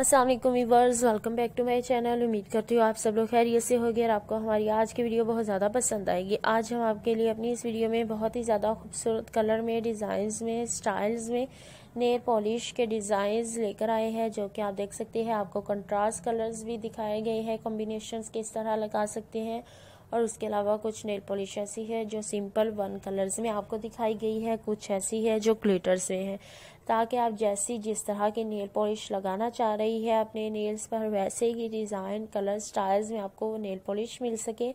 Aslam viewers welcome back to my channel उम्मीद करती हूँ आप सब लोग खैरियत से होगी और आपको हमारी आज की वीडियो बहुत ज़्यादा पसंद आएगी आज हम आपके लिए अपनी इस वीडियो में बहुत ही ज़्यादा खूबसूरत कलर में डिज़ाइंस में स्टाइल्स में नेल पॉलिश के डिज़ाइंस लेकर आए हैं जो कि आप देख सकते हैं आपको कंट्रास्ट कलर्स भी दिखाए गए हैं कॉम्बिनेशन किस तरह लगा सकते हैं और उसके अलावा कुछ नेल पॉलिश ऐसी है जो सिंपल वन कलर्स में आपको दिखाई गई है कुछ ऐसी है जो क्लेटर्स में है ताकि आप जैसी जिस तरह की नेल पॉलिश लगाना चाह रही है अपने नेल्स पर वैसे ही डिज़ाइन कलर स्टाइल्स में आपको नेल पॉलिश मिल सके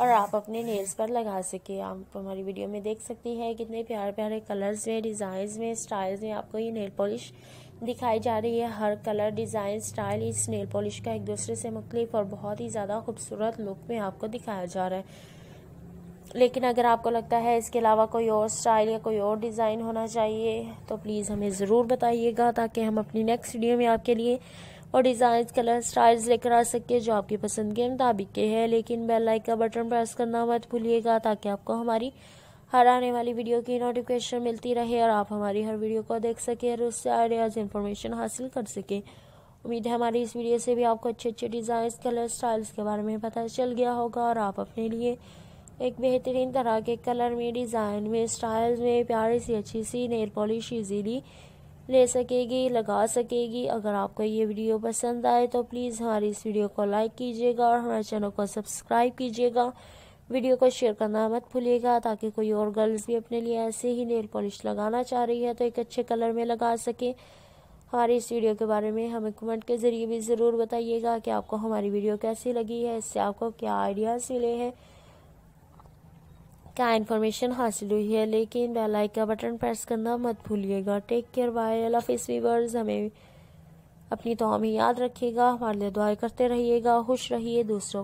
और आप अपने नेल्स पर लगा सके आप हमारी वीडियो में देख सकती हैं कितने प्यारे प्यारे कलर्स में डिज़ाइन में स्टाइल्स में आपको ये नेल पॉलिश दिखाई जा रही है हर कलर डिज़ाइन स्टाइल इस नेल पॉलिश का एक दूसरे से मुख्तलिफ और बहुत ही ज़्यादा खूबसूरत लुक में आपको दिखाया जा रहा है लेकिन अगर आपको लगता है इसके अलावा कोई और स्टाइल या कोई और डिज़ाइन होना चाहिए तो प्लीज़ हमें ज़रूर बताइएगा ताकि हम अपनी नेक्स्ट वीडियो में आपके लिए और डिज़ाइन कलर स्टाइल्स लेकर आ सके जो आपकी पसंद के मुताबिक के हैं लेकिन बेल लाइक का बटन प्रेस करना मत भूलिएगा ताकि आपको हमारी हर आने वाली वीडियो की नोटिफिकेशन मिलती रहे और आप हमारी हर वीडियो को देख सकें और उससे आइडियाज़ इन्फॉर्मेशन हासिल कर सकें उम्मीद है हमारी इस वीडियो से भी आपको अच्छे अच्छे डिज़ाइन कलर स्टाइल्स के बारे में पता चल गया होगा और आप अपने लिए एक बेहतरीन तरह के कलर में डिज़ाइन में स्टाइल में प्यारी सी अच्छी सी नेल पॉलिश ईजीली ले सकेगी लगा सकेगी अगर आपको ये वीडियो पसंद आए तो प्लीज़ हमारी इस वीडियो को लाइक कीजिएगा और हमारे चैनल को सब्सक्राइब कीजिएगा वीडियो को शेयर करना मत भूलिएगा ताकि कोई और गर्ल्स भी अपने लिए ऐसे ही नेल पॉलिश लगाना चाह रही है तो एक अच्छे कलर में लगा सकें हमारी इस वीडियो के बारे में हमें कमेंट के ज़रिए भी ज़रूर बताइएगा कि आपको हमारी वीडियो कैसी लगी है इससे आपको क्या आइडियाज़ मिले हैं का इन्फॉर्मेशन हासिल हुई है लेकिन बेल आइकन का बटन प्रेस करना मत भूलिएगा टेक केयर बाय अल्लाह हाफिज़ वीवर्स हमें अपनी तो हमें याद रखिएगा हमारे लिए दुआएं करते रहिएगा खुश रहिए दूसरों